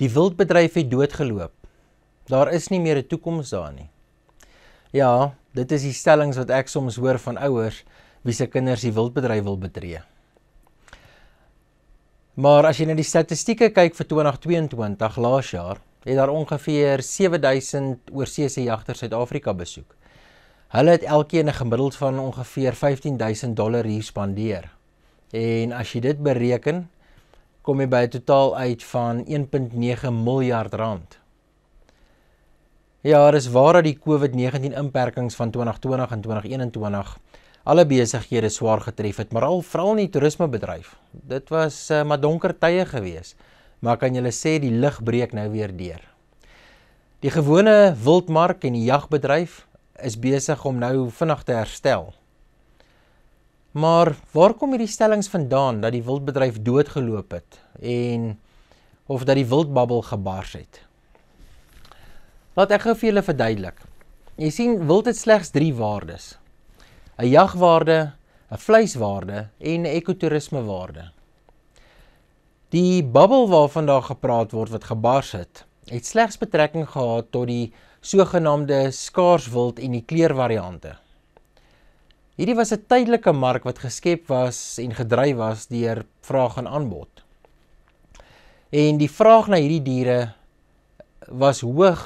Die wildbedryf het doodgeloop. Daar is nie meer 'n toekoms daar nie. Ja, dit is die stellings wat ek soms hoor van ouers wie se kinders die wildbedryf wil betree. Maar as jy na die statistieke kyk vir 2022 laas jaar, het daar ongeveer 7000 oorsese jagters Suid-Afrika besoek. Hulle het elkeen 'n gemiddeld van ongeveer 15000 dollar hier spandeer. En as jy dit bereken, kom jy by 'n totaal uit van 1.9 miljard rand. Ja, dis waar dat die COVID-19 inperkings van 2020 en 2021 alle besighede swaar getref het, maar al veral in die toerismebedryf. Dit was uh, maar donker tye geweest, maar kan jy sê die lig breek nou weer deur. Die gewone wildmark en die jagbedryf is besig om nou vinnig te herstel Maar waar kom hierdie stellings vandaan dat die wildbedryf doodgeloop het en of dat die wildbubbel gebars het? Laat ek gou vir julle verduidelik. Jy sien, wild het slegs 3 waardes: 'n jagwaarde, 'n vleiswaarde en 'n ekotourisme waarde. Die bubbel waarvan daar gepraat word wat gebars het, het slegs betrekking gehad tot die sogenaamde skaars wild en die kleurvariante. Hierdie was 'n tydelike mark wat geskep was en gedryf was deur vraag en aanbod. En die vraag na hierdie diere was hoog,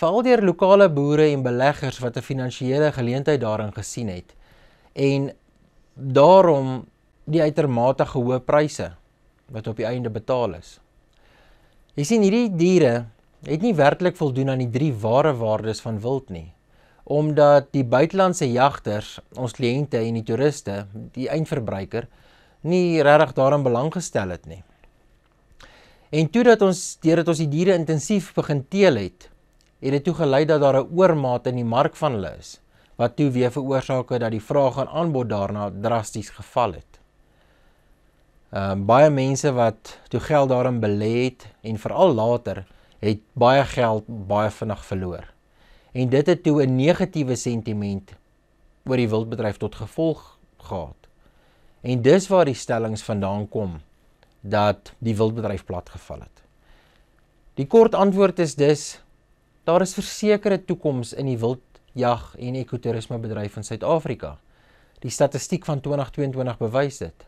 veral deur lokale boere en beleggers wat 'n finansiële geleentheid daarin gesien het. En daarom die uitermate gehoë pryse wat op die einde betaal is. Jy sien hierdie diere het nie werklik voldoen aan die drie ware waardes van wild nie omdat die buitelandse jagters, ons kliënte en die toeriste, die eindverbruiker nie regtig daarin belang gestel het nie. En toe dat ons deurdat ons die diere intensief begin teel het, het dit toe gelei dat daar 'n oormaat in die mark van hulle is, wat toe weer veroorsaak het dat die vraag en aanbod daarna drasties geval het. Ehm um, baie mense wat toe geld daarin belê het en veral later het baie geld baie vinnig verloor en dit het toe 'n negatiewe sentiment oor die wildbedryf tot gevolg gehad. En dis waar die stellings vandaan kom dat die wildbedryf platgeval het. Die kort antwoord is dus daar is versekerde toekoms in die wildjag en ekotourisme bedryf in Suid-Afrika. Die statistiek van 2022 bewys dit.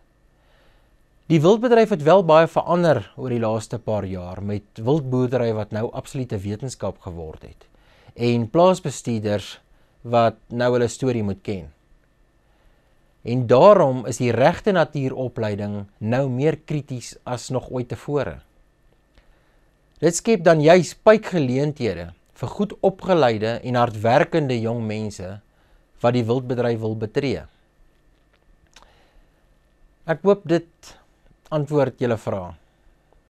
Die wildbedryf het wel baie verander oor die laaste paar jaar met wildboerdery wat nou absolute wetenskap geword het en plaasbestuurders wat nou hulle storie moet ken. En daarom is die regte natuuropleiding nou meer krities as nog ooit tevore. Dit skep dan juis pypgeleenthede vir goed opgeleide en hardwerkende jong mense wat die wildbedryf wil betree. Ek hoop dit antwoord julle vrae.